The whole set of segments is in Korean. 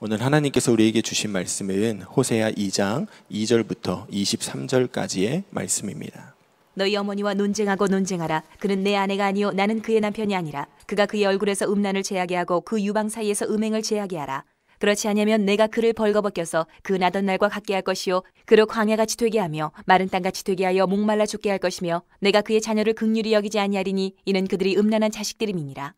오늘 하나님께서 우리에게 주신 말씀은 호세아 2장 2절부터 23절까지의 말씀입니다. 너희 어머니와 논쟁하고 논쟁하라. 그는 내 아내가 아니요 나는 그의 남편이 아니라. 그가 그의 얼굴에서 음란을 제하게 하고 그 유방 사이에서 음행을 제하게 하라. 그렇지 않으면 내가 그를 벌거벗겨서 그 나던 날과 같게 할 것이요 그로 광야같이 되게 하며 마른 땅같이 되게 하여 목말라 죽게 할 것이며 내가 그의 자녀를 극률이 여기지 아니하리니 이는 그들이 음란한 자식들임이니라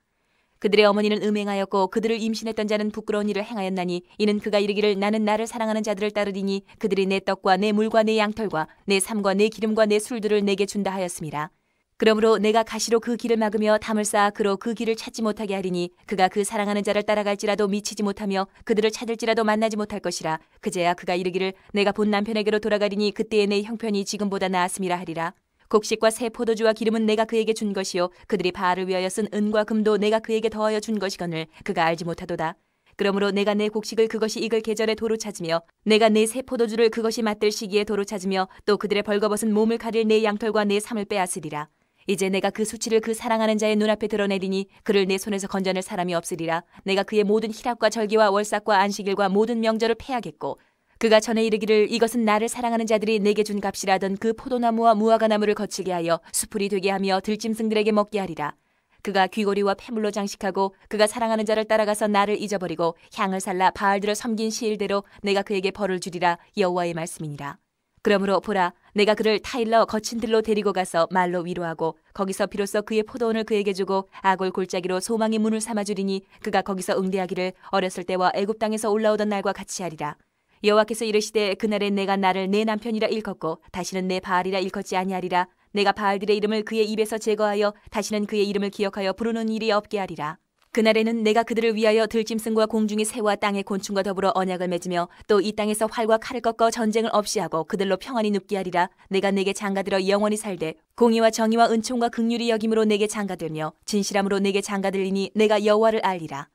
그들의 어머니는 음행하였고 그들을 임신했던 자는 부끄러운 일을 행하였나니 이는 그가 이르기를 나는 나를 사랑하는 자들을 따르리니 그들이 내 떡과 내 물과 내 양털과 내 삶과 내 기름과 내 술들을 내게 준다 하였습니다. 그러므로 내가 가시로 그 길을 막으며 담을 쌓아 그로 그 길을 찾지 못하게 하리니 그가 그 사랑하는 자를 따라갈지라도 미치지 못하며 그들을 찾을지라도 만나지 못할 것이라 그제야 그가 이르기를 내가 본 남편에게로 돌아가리니 그때의 내 형편이 지금보다 나았음이라 하리라. 곡식과 새 포도주와 기름은 내가 그에게 준 것이요 그들이 바알을 위하여 쓴 은과 금도 내가 그에게 더하여 준 것이거늘 그가 알지 못하도다. 그러므로 내가 내 곡식을 그것이 익을 계절에 도로 찾으며 내가 내 새 포도주를 그것이 맛들 시기에 도로 찾으며 또 그들의 벌거벗은 몸을 가릴 내 양털과 내 삶을 빼앗으리라. 이제 내가 그 수치를 그 사랑하는 자의 눈앞에 드러내리니 그를 내 손에서 건져낼 사람이 없으리라. 내가 그의 모든 희락과 절기와 월삭과 안식일과 모든 명절을 패하겠고 그가 전에 이르기를 이것은 나를 사랑하는 자들이 내게 준 값이라던 그 포도나무와 무화과나무를 거치게 하여 수풀이 되게 하며 들짐승들에게 먹게 하리라. 그가 귀고리와 폐물로 장식하고 그가 사랑하는 자를 따라가서 나를 잊어버리고 향을 살라 바알들을 섬긴 시일대로 내가 그에게 벌을 주리라 여호와의 말씀이니라. 그러므로 보라 내가 그를 타일러 거친 들로 데리고 가서 말로 위로하고 거기서 비로소 그의 포도원을 그에게 주고 아골 골짜기로 소망의 문을 삼아 주리니 그가 거기서 응대하기를 어렸을 때와 애굽 땅에서 올라오던 날과 같이 하리라. 여호와께서 이르시되 그날에 내가 나를 내 남편이라 일컫고 다시는 내 바알이라 일컫지 아니하리라 내가 바알들의 이름을 그의 입에서 제거하여 다시는 그의 이름을 기억하여 부르는 일이 없게 하리라 그날에는 내가 그들을 위하여 들짐승과 공중의 새와 땅의 곤충과 더불어 언약을 맺으며 또 이 땅에서 활과 칼을 꺾어 전쟁을 없이 하고 그들로 평안히 눕게 하리라 내가 내게 장가들어 영원히 살되 공의와 정의와 은총과 극률이 여김으로 내게 장가들며 진실함으로 내게 장가들리니 내가 여호와를 알리라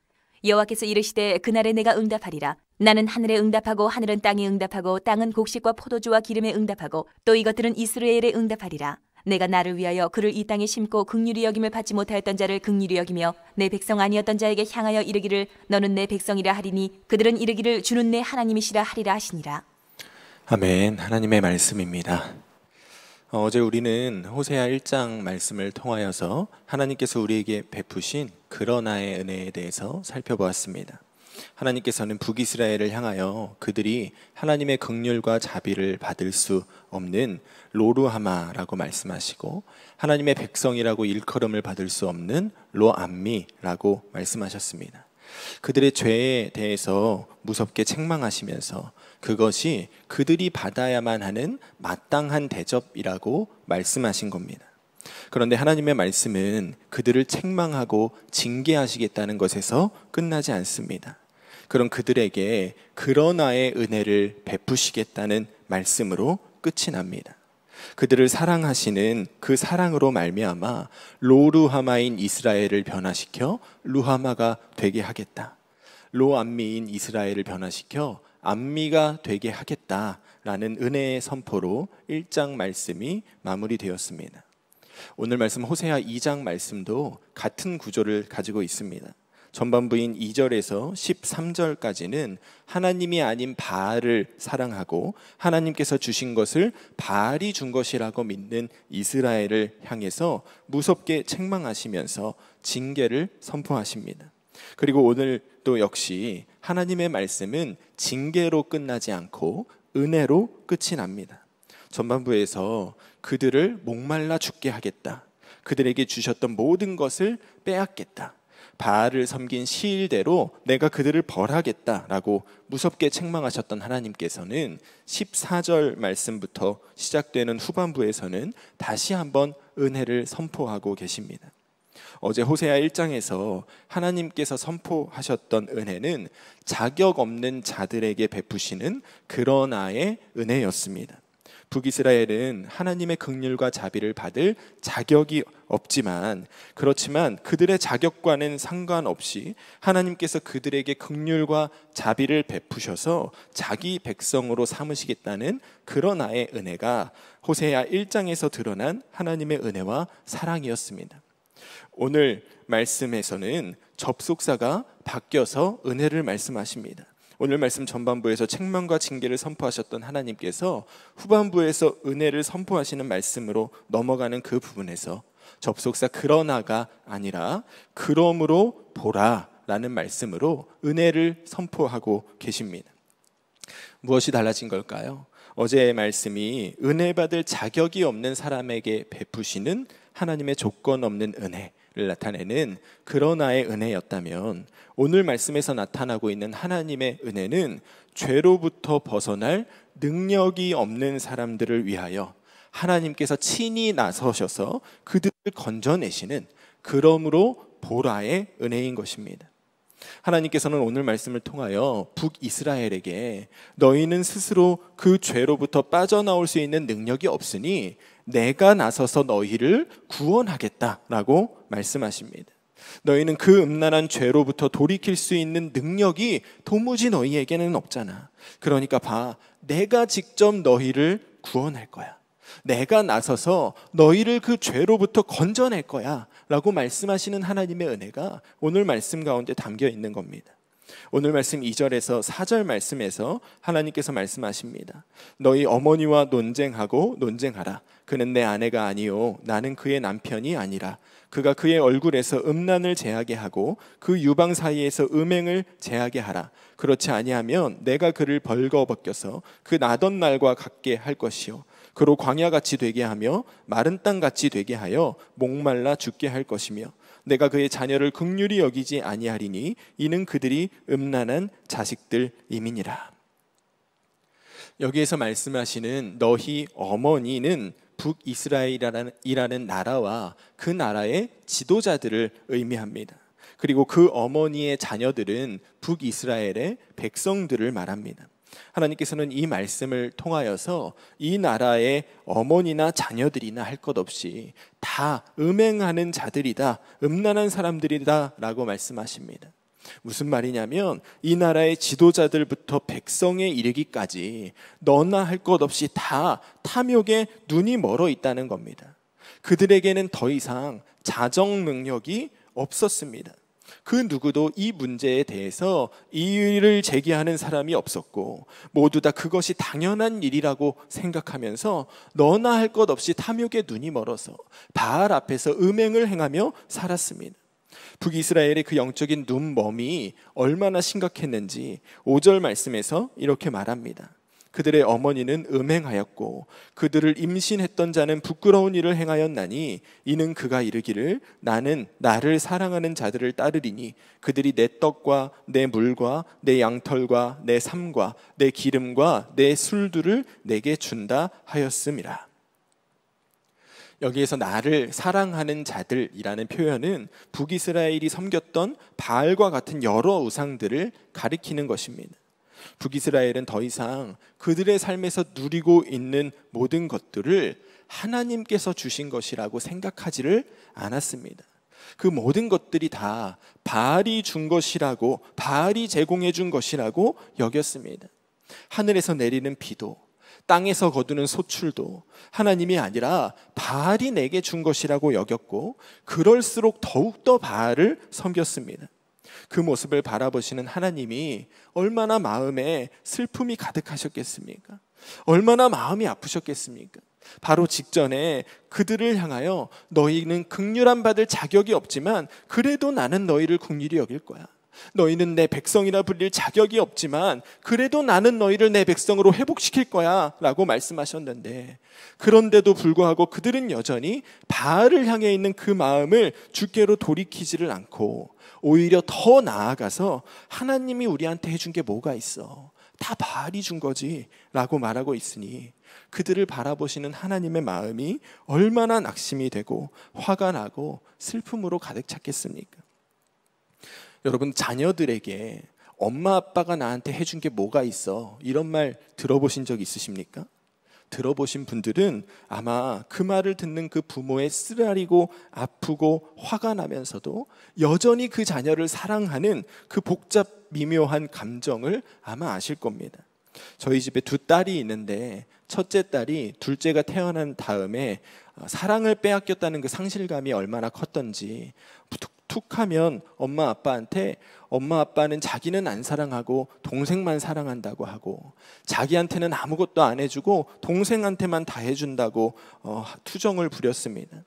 여호와께서 이르시되 그날에 내가 응답하리라 나는 하늘에 응답하고 하늘은 땅에 응답하고 땅은 곡식과 포도주와 기름에 응답하고 또 이것들은 이스라엘에 응답하리라 내가 나를 위하여 그를 이 땅에 심고 극률이 여김을 받지 못하였던 자를 극률이 여기며 내 백성 아니었던 자에게 향하여 이르기를 너는 내 백성이라 하리니 그들은 이르기를 주는 내 하나님이시라 하리라 하시니라 아멘 하나님의 말씀입니다 어, 어제 우리는 호세아 1장 말씀을 통하여서 하나님께서 우리에게 베푸신 그러나의 은혜에 대해서 살펴보았습니다. 하나님께서는 북이스라엘을 향하여 그들이 하나님의 긍휼과 자비를 받을 수 없는 로루하마라고 말씀하시고 하나님의 백성이라고 일컬음을 받을 수 없는 로암미라고 말씀하셨습니다. 그들의 죄에 대해서 무섭게 책망하시면서 그것이 그들이 받아야만 하는 마땅한 대접이라고 말씀하신 겁니다. 그런데 하나님의 말씀은 그들을 책망하고 징계하시겠다는 것에서 끝나지 않습니다. 그럼 그들에게 그러나의 은혜를 베푸시겠다는 말씀으로 끝이 납니다. 그들을 사랑하시는 그 사랑으로 말미암아 로루하마인 이스라엘을 변화시켜 루하마가 되게 하겠다. 로 안미인 이스라엘을 변화시켜 안미가 되게 하겠다라는 은혜의 선포로 1장 말씀이 마무리되었습니다. 오늘 말씀 호세아 2장 말씀도 같은 구조를 가지고 있습니다. 전반부인 2절에서 13절까지는 하나님이 아닌 바알을 사랑하고 하나님께서 주신 것을 바알이 준 것이라고 믿는 이스라엘을 향해서 무섭게 책망하시면서 징계를 선포하십니다. 그리고 오늘 또 역시 하나님의 말씀은 징계로 끝나지 않고 은혜로 끝이 납니다. 전반부에서 그들을 목말라 죽게 하겠다. 그들에게 주셨던 모든 것을 빼앗겠다. 바알을 섬긴 시일대로 내가 그들을 벌하겠다라고 무섭게 책망하셨던 하나님께서는 14절 말씀부터 시작되는 후반부에서는 다시 한번 은혜를 선포하고 계십니다. 어제 호세아 1장에서 하나님께서 선포하셨던 은혜는 자격 없는 자들에게 베푸시는 그런 아의 은혜였습니다. 북이스라엘은 하나님의 극률과 자비를 받을 자격이 없지만 그렇지만 그들의 자격과는 상관없이 하나님께서 그들에게 극률과 자비를 베푸셔서 자기 백성으로 삼으시겠다는 그런 아의 은혜가 호세아 1장에서 드러난 하나님의 은혜와 사랑이었습니다. 오늘 말씀에서는 접속사가 바뀌어서 은혜를 말씀하십니다. 오늘 말씀 전반부에서 책망과 징계를 선포하셨던 하나님께서 후반부에서 은혜를 선포하시는 말씀으로 넘어가는 그 부분에서 접속사 그러나가 아니라 그러므로 보라라는 말씀으로 은혜를 선포하고 계십니다. 무엇이 달라진 걸까요? 어제의 말씀이 은혜 받을 자격이 없는 사람에게 베푸시는 하나님의 조건 없는 은혜, 나타내는 그러나의 은혜였다면 오늘 말씀에서 나타나고 있는 하나님의 은혜는 죄로부터 벗어날 능력이 없는 사람들을 위하여 하나님께서 친히 나서셔서 그들을 건져내시는 그러므로 보라의 은혜인 것입니다. 하나님께서는 오늘 말씀을 통하여 북이스라엘에게 너희는 스스로 그 죄로부터 빠져나올 수 있는 능력이 없으니 내가 나서서 너희를 구원하겠다라고 말씀하십니다. 너희는 그 음란한 죄로부터 돌이킬 수 있는 능력이 도무지 너희에게는 없잖아. 그러니까 봐. 내가 직접 너희를 구원할 거야. 내가 나서서 너희를 그 죄로부터 건져낼 거야. 라고 말씀하시는 하나님의 은혜가 오늘 말씀 가운데 담겨 있는 겁니다. 오늘 말씀 2절에서 4절 말씀에서 하나님께서 말씀하십니다. 너희 어머니와 논쟁하고 논쟁하라. 그는 내 아내가 아니요 나는 그의 남편이 아니라 그가 그의 얼굴에서 음란을 제하게 하고 그 유방 사이에서 음행을 제하게 하라. 그렇지 아니하면 내가 그를 벌거벗겨서 그 나던 날과 같게 할 것이요. 그로 광야같이 되게 하며 마른 땅같이 되게 하여 목말라 죽게 할 것이며 내가 그의 자녀를 극률히 여기지 아니하리니 이는 그들이 음란한 자식들임이니라. 여기에서 말씀하시는 너희 어머니는 북이스라엘이라는 나라와 그 나라의 지도자들을 의미합니다. 그리고 그 어머니의 자녀들은 북이스라엘의 백성들을 말합니다. 하나님께서는 이 말씀을 통하여서 이 나라의 어머니나 자녀들이나 할 것 없이 다 음행하는 자들이다, 음란한 사람들이다라고 말씀하십니다. 무슨 말이냐면 이 나라의 지도자들부터 백성에 이르기까지 너나 할 것 없이 다 탐욕에 눈이 멀어 있다는 겁니다. 그들에게는 더 이상 자정 능력이 없었습니다. 그 누구도 이 문제에 대해서 이의를 제기하는 사람이 없었고 모두 다 그것이 당연한 일이라고 생각하면서 너나 할 것 없이 탐욕에 눈이 멀어서 바알 앞에서 음행을 행하며 살았습니다. 북이스라엘의 그 영적인 눈멈이 얼마나 심각했는지 5절 말씀에서 이렇게 말합니다. 그들의 어머니는 음행하였고 그들을 임신했던 자는 부끄러운 일을 행하였나니 이는 그가 이르기를 나는 나를 사랑하는 자들을 따르리니 그들이 내 떡과 내 물과 내 양털과 내 삶과 내 기름과 내 술들을 내게 준다 하였음이라. 여기에서 나를 사랑하는 자들이라는 표현은 북이스라엘이 섬겼던 바알과 같은 여러 우상들을 가리키는 것입니다. 북이스라엘은 더 이상 그들의 삶에서 누리고 있는 모든 것들을 하나님께서 주신 것이라고 생각하지를 않았습니다. 그 모든 것들이 다 바알이 준 것이라고 바알이 제공해 준 것이라고 여겼습니다. 하늘에서 내리는 비도 땅에서 거두는 소출도 하나님이 아니라 바알이 내게 준 것이라고 여겼고 그럴수록 더욱더 바알을 섬겼습니다. 그 모습을 바라보시는 하나님이 얼마나 마음에 슬픔이 가득하셨겠습니까? 얼마나 마음이 아프셨겠습니까? 바로 직전에 그들을 향하여 너희는 극률한 받을 자격이 없지만 그래도 나는 너희를 극률이 여길 거야. 너희는 내 백성이라 불릴 자격이 없지만 그래도 나는 너희를 내 백성으로 회복시킬 거야 라고 말씀하셨는데 그런데도 불구하고 그들은 여전히 바알을 향해 있는 그 마음을 주께로 돌이키지를 않고 오히려 더 나아가서 하나님이 우리한테 해준 게 뭐가 있어 다 바알이 준 거지 라고 말하고 있으니 그들을 바라보시는 하나님의 마음이 얼마나 낙심이 되고 화가 나고 슬픔으로 가득 찼겠습니까? 여러분 자녀들에게 엄마 아빠가 나한테 해준 게 뭐가 있어 이런 말 들어보신 적 있으십니까? 들어보신 분들은 아마 그 말을 듣는 그 부모의 쓰라리고 아프고 화가 나면서도 여전히 그 자녀를 사랑하는 그 복잡 미묘한 감정을 아마 아실 겁니다. 저희 집에 두 딸이 있는데 첫째 딸이 둘째가 태어난 다음에 사랑을 빼앗겼다는 그 상실감이 얼마나 컸던지 툭 하면 엄마 아빠한테 엄마 아빠는 자기는 안 사랑하고 동생만 사랑한다고 하고 자기한테는 아무것도 안 해주고 동생한테만 다 해준다고 어, 투정을 부렸습니다.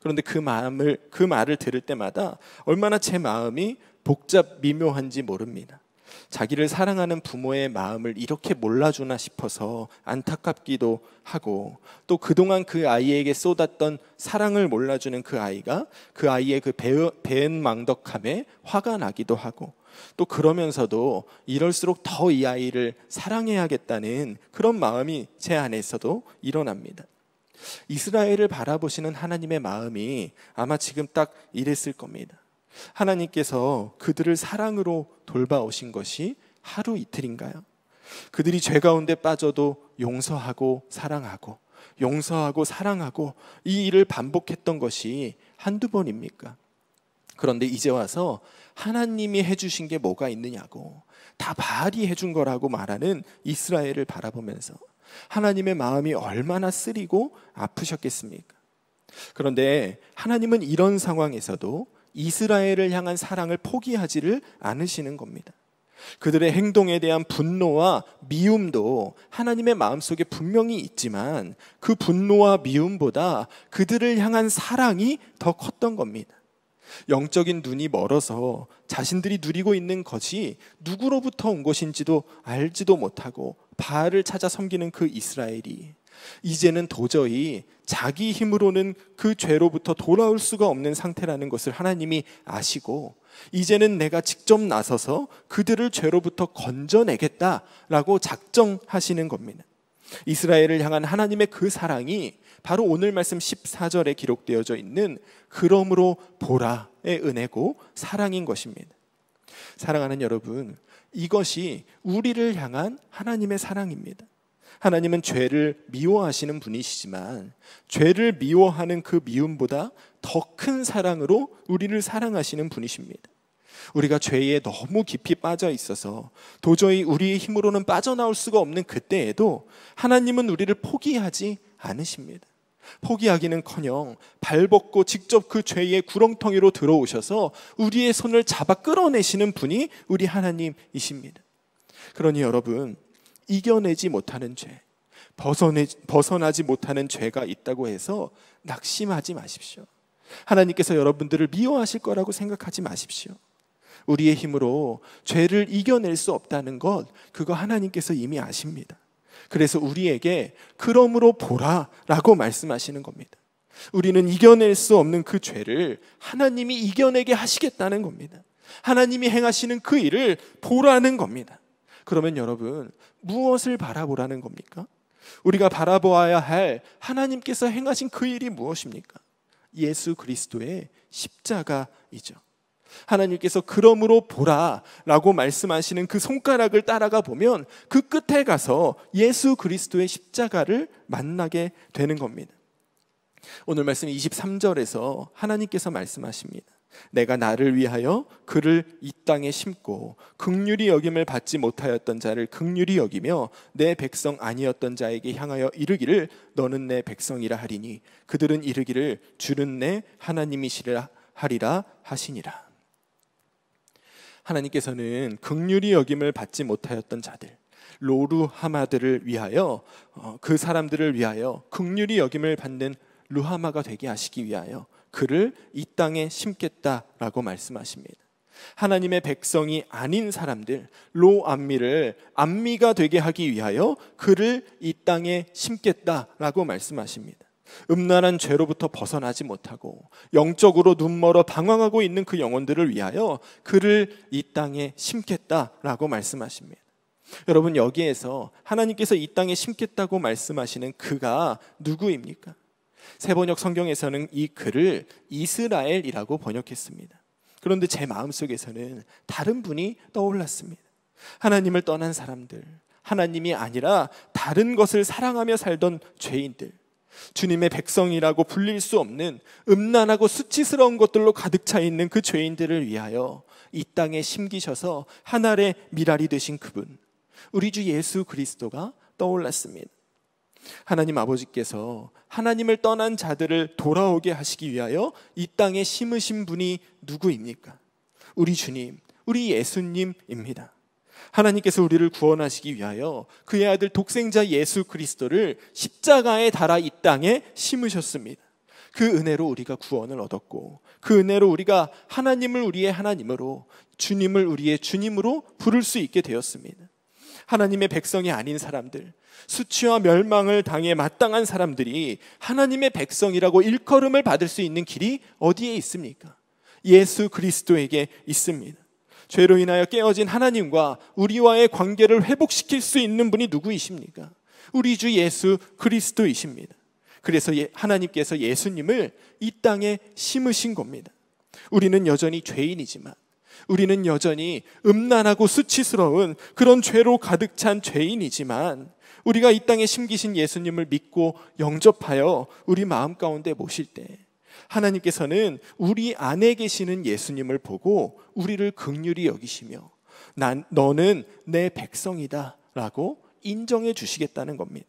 그런데 그 마음을 그 말을 들을 때마다 얼마나 제 마음이 복잡 미묘한지 모릅니다. 자기를 사랑하는 부모의 마음을 이렇게 몰라주나 싶어서 안타깝기도 하고 또 그동안 그 아이에게 쏟았던 사랑을 몰라주는 그 아이가 그 아이의 그 배은망덕함에 화가 나기도 하고 또 그러면서도 이럴수록 더 이 아이를 사랑해야겠다는 그런 마음이 제 안에서도 일어납니다. 이스라엘을 바라보시는 하나님의 마음이 아마 지금 딱 이랬을 겁니다. 하나님께서 그들을 사랑으로 돌봐오신 것이 하루 이틀인가요? 그들이 죄 가운데 빠져도 용서하고 사랑하고 용서하고 사랑하고 이 일을 반복했던 것이 한두 번입니까? 그런데 이제 와서 하나님이 해주신 게 뭐가 있느냐고 다 바알이 해준 거라고 말하는 이스라엘을 바라보면서 하나님의 마음이 얼마나 쓰리고 아프셨겠습니까? 그런데 하나님은 이런 상황에서도 이스라엘을 향한 사랑을 포기하지를 않으시는 겁니다. 그들의 행동에 대한 분노와 미움도 하나님의 마음속에 분명히 있지만 그 분노와 미움보다 그들을 향한 사랑이 더 컸던 겁니다. 영적인 눈이 멀어서 자신들이 누리고 있는 것이 누구로부터 온 것인지도 알지도 못하고 바알을 찾아 섬기는 그 이스라엘이 이제는 도저히 자기 힘으로는 그 죄로부터 돌아올 수가 없는 상태라는 것을 하나님이 아시고 이제는 내가 직접 나서서 그들을 죄로부터 건져내겠다라고 작정하시는 겁니다. 이스라엘을 향한 하나님의 그 사랑이 바로 오늘 말씀 14절에 기록되어져 있는 그러므로 보라의 은혜고 사랑인 것입니다. 사랑하는 여러분, 이것이 우리를 향한 하나님의 사랑입니다. 하나님은 죄를 미워하시는 분이시지만 죄를 미워하는 그 미움보다 더 큰 사랑으로 우리를 사랑하시는 분이십니다. 우리가 죄에 너무 깊이 빠져 있어서 도저히 우리의 힘으로는 빠져나올 수가 없는 그때에도 하나님은 우리를 포기하지 않으십니다. 포기하기는커녕 발벗고 직접 그 죄의 구렁텅이로 들어오셔서 우리의 손을 잡아 끌어내시는 분이 우리 하나님이십니다. 그러니 여러분 이겨내지 못하는 죄, 벗어내, 벗어나지 못하는 죄가 있다고 해서 낙심하지 마십시오. 하나님께서 여러분들을 미워하실 거라고 생각하지 마십시오. 우리의 힘으로 죄를 이겨낼 수 없다는 것, 그거 하나님께서 이미 아십니다. 그래서 우리에게 그러므로 보라 라고 말씀하시는 겁니다. 우리는 이겨낼 수 없는 그 죄를 하나님이 이겨내게 하시겠다는 겁니다. 하나님이 행하시는 그 일을 보라는 겁니다. 그러면 여러분 무엇을 바라보라는 겁니까? 우리가 바라보아야 할 하나님께서 행하신 그 일이 무엇입니까? 예수 그리스도의 십자가이죠. 하나님께서 그러므로 보라 라고 말씀하시는 그 손가락을 따라가 보면 그 끝에 가서 예수 그리스도의 십자가를 만나게 되는 겁니다. 오늘 말씀 23절에서 하나님께서 말씀하십니다. 내가 나를 위하여 그를 이 땅에 심고 극률이 여김을 받지 못하였던 자를 극률이 여기며 내 백성 아니었던 자에게 향하여 이르기를 너는 내 백성이라 하리니 그들은 이르기를 주는 내 하나님이시라 하리라 하시니라 하나님께서는 극률이 여김을 받지 못하였던 자들 로루하마들을 위하여 어, 그 사람들을 위하여 극률이 여김을 받는 루하마가 되게 하시기 위하여 그를 이 땅에 심겠다라고 말씀하십니다. 하나님의 백성이 아닌 사람들 로 안미를 안미가 되게 하기 위하여 그를 이 땅에 심겠다라고 말씀하십니다. 음란한 죄로부터 벗어나지 못하고 영적으로 눈멀어 방황하고 있는 그 영혼들을 위하여 그를 이 땅에 심겠다라고 말씀하십니다. 여러분 여기에서 하나님께서 이 땅에 심겠다고 말씀하시는 그가 누구입니까? 세번역 성경에서는 이 글을 이스라엘이라고 번역했습니다. 그런데 제 마음속에서는 다른 분이 떠올랐습니다. 하나님을 떠난 사람들, 하나님이 아니라 다른 것을 사랑하며 살던 죄인들, 주님의 백성이라고 불릴 수 없는 음란하고 수치스러운 것들로 가득 차 있는 그 죄인들을 위하여 이 땅에 심기셔서 하늘의 미랄이 되신 그분, 우리 주 예수 그리스도가 떠올랐습니다. 하나님 아버지께서 하나님을 떠난 자들을 돌아오게 하시기 위하여 이 땅에 심으신 분이 누구입니까? 우리 주님, 우리 예수님입니다. 하나님께서 우리를 구원하시기 위하여 그의 아들 독생자 예수 그리스도를 십자가에 달아 이 땅에 심으셨습니다. 그 은혜로 우리가 구원을 얻었고 그 은혜로 우리가 하나님을 우리의 하나님으로 주님을 우리의 주님으로 부를 수 있게 되었습니다. 하나님의 백성이 아닌 사람들, 수치와 멸망을 당해 마땅한 사람들이 하나님의 백성이라고 일컬음을 받을 수 있는 길이 어디에 있습니까? 예수 그리스도에게 있습니다. 죄로 인하여 깨어진 하나님과 우리와의 관계를 회복시킬 수 있는 분이 누구이십니까? 우리 주 예수 그리스도이십니다. 그래서 예, 하나님께서 예수님을 이 땅에 심으신 겁니다. 우리는 여전히 죄인이지만 우리는 여전히 음란하고 수치스러운 그런 죄로 가득 찬 죄인이지만 우리가 이 땅에 심기신 예수님을 믿고 영접하여 우리 마음 가운데 모실 때 하나님께서는 우리 안에 계시는 예수님을 보고 우리를 극률이 여기시며 난 너는 내 백성이다라고 인정해 주시겠다는 겁니다.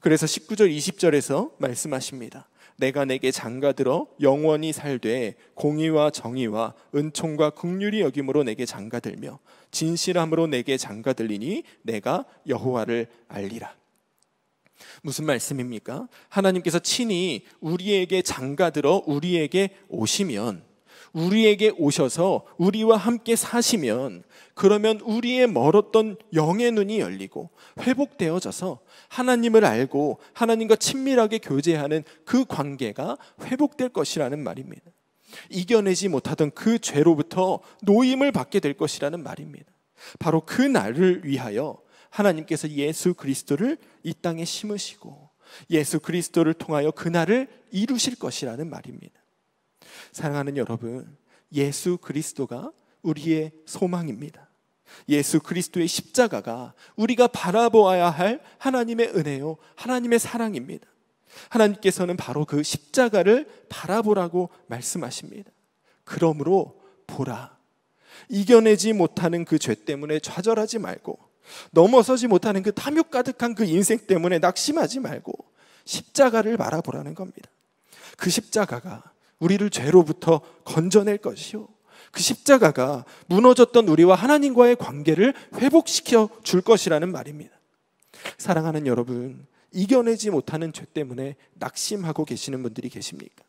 그래서 19절 20절에서 말씀하십니다. 내가 내게 장가들어 영원히 살되 공의와 정의와 은총과 극률이 여김으로 내게 장가들며 진실함으로 내게 장가들리니 내가 여호와를 알리라. 무슨 말씀입니까? 하나님께서 친히 우리에게 장가들어 우리에게 오시면 우리에게 오셔서 우리와 함께 사시면 그러면 우리의 멀었던 영의 눈이 열리고 회복되어져서 하나님을 알고 하나님과 친밀하게 교제하는 그 관계가 회복될 것이라는 말입니다. 이겨내지 못하던 그 죄로부터 노임을 받게 될 것이라는 말입니다. 바로 그 날을 위하여 하나님께서 예수 그리스도를 이 땅에 심으시고 예수 그리스도를 통하여 그날을 이루실 것이라는 말입니다. 사랑하는 여러분, 예수 그리스도가 우리의 소망입니다. 예수 그리스도의 십자가가 우리가 바라보아야 할 하나님의 은혜요, 하나님의 사랑입니다. 하나님께서는 바로 그 십자가를 바라보라고 말씀하십니다. 그러므로 보라. 이겨내지 못하는 그 죄 때문에 좌절하지 말고, 넘어서지 못하는 그 탐욕 가득한 그 인생 때문에 낙심하지 말고, 십자가를 바라보라는 겁니다. 그 십자가가 우리를 죄로부터 건져낼 것이요. 그 십자가가 무너졌던 우리와 하나님과의 관계를 회복시켜 줄 것이라는 말입니다. 사랑하는 여러분, 이겨내지 못하는 죄 때문에 낙심하고 계시는 분들이 계십니까?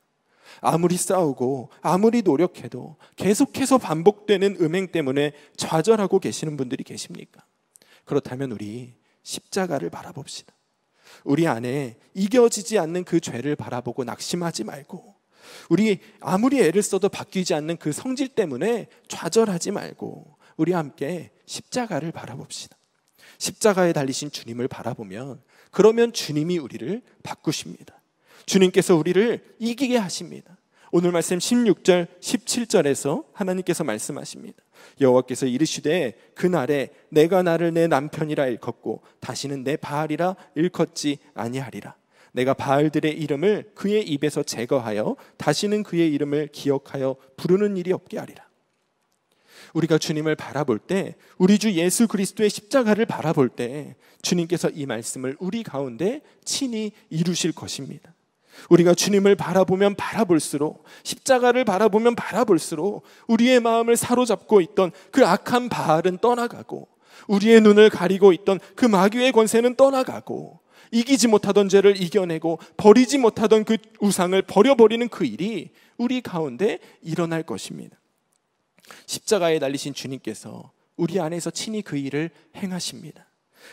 아무리 싸우고 아무리 노력해도 계속해서 반복되는 음행 때문에 좌절하고 계시는 분들이 계십니까? 그렇다면 우리 십자가를 바라봅시다. 우리 안에 이겨지지 않는 그 죄를 바라보고 낙심하지 말고 우리 아무리 애를 써도 바뀌지 않는 그 성질 때문에 좌절하지 말고 우리 함께 십자가를 바라봅시다. 십자가에 달리신 주님을 바라보면 그러면 주님이 우리를 바꾸십니다. 주님께서 우리를 이기게 하십니다. 오늘 말씀 16절 17절에서 하나님께서 말씀하십니다. 여호와께서 이르시되 그날에 내가 나를 내 남편이라 일컫고 다시는 내 바알이라 일컫지 아니하리라. 내가 바알들의 이름을 그의 입에서 제거하여 다시는 그의 이름을 기억하여 부르는 일이 없게 하리라. 우리가 주님을 바라볼 때 우리 주 예수 그리스도의 십자가를 바라볼 때 주님께서 이 말씀을 우리 가운데 친히 이루실 것입니다. 우리가 주님을 바라보면 바라볼수록 십자가를 바라보면 바라볼수록 우리의 마음을 사로잡고 있던 그 악한 바알은 떠나가고 우리의 눈을 가리고 있던 그 마귀의 권세는 떠나가고 이기지 못하던 죄를 이겨내고 버리지 못하던 그 우상을 버려버리는 그 일이 우리 가운데 일어날 것입니다. 십자가에 달리신 주님께서 우리 안에서 친히 그 일을 행하십니다.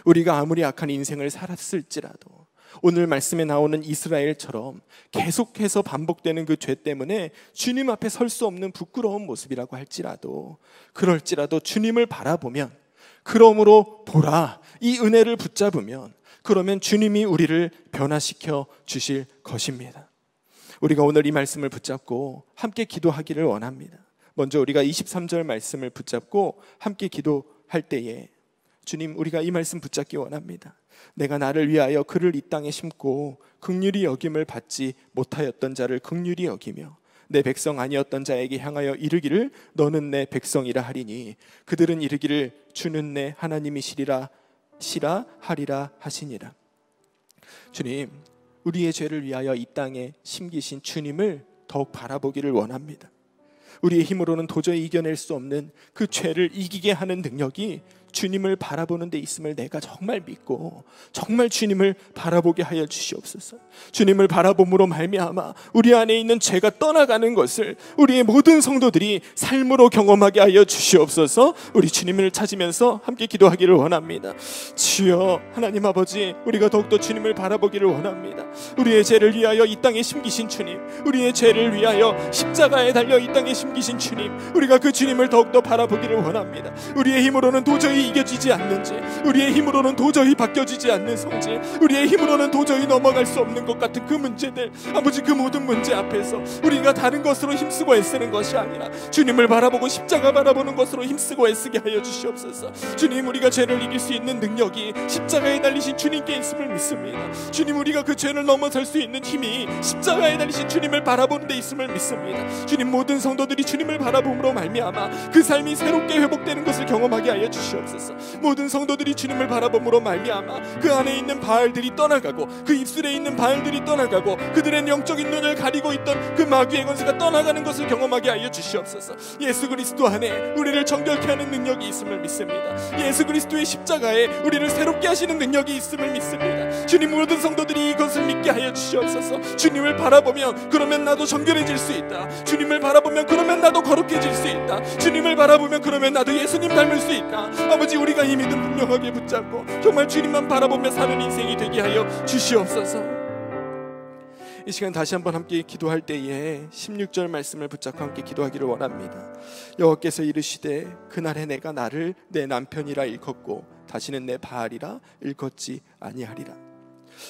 우리가 아무리 악한 인생을 살았을지라도 오늘 말씀에 나오는 이스라엘처럼 계속해서 반복되는 그 죄 때문에 주님 앞에 설 수 없는 부끄러운 모습이라고 할지라도 그럴지라도 주님을 바라보면 그러므로 보라 이 은혜를 붙잡으면 그러면 주님이 우리를 변화시켜 주실 것입니다. 우리가 오늘 이 말씀을 붙잡고 함께 기도하기를 원합니다. 먼저 우리가 23절 말씀을 붙잡고 함께 기도할 때에 주님 우리가 이 말씀 붙잡기 원합니다. 내가 나를 위하여 그를 이 땅에 심고 극률이 여김을 받지 못하였던 자를 극률이 여기며 내 백성 아니었던 자에게 향하여 이르기를 너는 내 백성이라 하리니 그들은 이르기를 주는 내 하나님이시리라 시라 하리라 하시니라. 주님, 우리의 죄를 위하여 이 땅에 심기신 주님을 더욱 바라보기를 원합니다. 우리의 힘으로는 도저히 이겨낼 수 없는 그 죄를 이기게 하는 능력이 주님을 바라보는 데 있음을 내가 정말 믿고 정말 주님을 바라보게 하여 주시옵소서. 주님을 바라봄으로 말미암아 우리 안에 있는 죄가 떠나가는 것을 우리의 모든 성도들이 삶으로 경험하게 하여 주시옵소서. 우리 주님을 찾으면서 함께 기도하기를 원합니다. 주여 하나님 아버지 우리가 더욱더 주님을 바라보기를 원합니다. 우리의 죄를 위하여 이 땅에 심기신 주님, 우리의 죄를 위하여 십자가에 달려 이 땅에 심기신 주님, 우리가 그 주님을 더욱더 바라보기를 원합니다. 우리의 힘으로는 도저히 도저히 이겨지지 않는 지 우리의 힘으로는 도저히 바뀌어지지 않는 성지 우리의 힘으로는 도저히 넘어갈 수 없는 것 같은 그 문제들 아버지 그 모든 문제 앞에서 우리가 다른 것으로 힘쓰고 애쓰는 것이 아니라 주님을 바라보고 십자가 바라보는 것으로 힘쓰고 애쓰게 하여 주시옵소서 주님 우리가 죄를 이길 수 있는 능력이 십자가에 달리신 주님께 있음을 믿습니다 주님 우리가 그 죄를 넘어설 수 있는 힘이 십자가에 달리신 주님을 바라보는 데 있음을 믿습니다 주님 모든 성도들이 주님을 바라봄으로 말미암아 그 삶이 새롭게 회복되는 것을 경험하게 하여 주시옵소서 주옵소서 모든 성도들이 주님을 바라봄으로 말미암아 그 안에 있는 바알들이 떠나가고 그 입술에 있는 바알들이 떠나가고 그들의 영적인 눈을 가리고 있던 그 마귀의 권세가 떠나가는 것을 경험하게 하여 주시옵소서 예수 그리스도 안에 우리를 정결케 하는 능력이 있음을 믿습니다 예수 그리스도의 십자가에 우리를 새롭게 하시는 능력이 있음을 믿습니다 주님 모든 성도들이 이것을 믿게 하여 주시옵소서 주님을 바라보면 그러면 나도 정결해질 수 있다 주님을 바라보면 그러면 나도 거룩해질 수 있다 주님을 바라보면 그러면 나도 예수님 닮을 수 있다 아버지 우리가 이 믿음 분명하게 붙잡고 정말 주님만 바라보며 사는 인생이 되게 하여 주시옵소서 이 시간 다시 한번 함께 기도할 때에 16절 말씀을 붙잡고 함께 기도하기를 원합니다. 여호와께서 이르시되 그날에 내가 나를 내 남편이라 일컫고 다시는 내 바알이라 일컫지 아니하리라.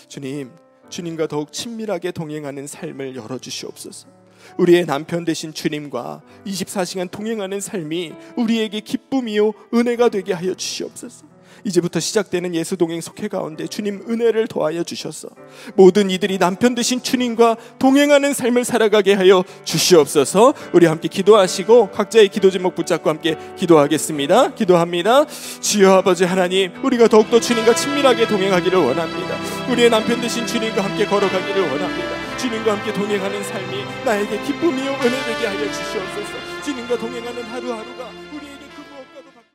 주님, 주님과 더욱 친밀하게 동행하는 삶을 열어주시옵소서. 우리의 남편 되신 주님과 24시간 동행하는 삶이 우리에게 기쁨이요 은혜가 되게 하여 주시옵소서. 이제부터 시작되는 예수 동행 속회 가운데 주님 은혜를 더하여 주셔서 모든 이들이 남편 되신 주님과 동행하는 삶을 살아가게 하여 주시옵소서. 우리 함께 기도하시고 각자의 기도 제목 붙잡고 함께 기도하겠습니다. 기도합니다. 주여 아버지 하나님, 우리가 더욱더 주님과 친밀하게 동행하기를 원합니다. 우리의 남편 되신 주님과 함께 걸어가기를 원합니다. 주님과 함께 동행하는 삶이 나에게 기쁨이요 은혜 되게 하여 주시옵소서. 주님과 동행하는 하루하루가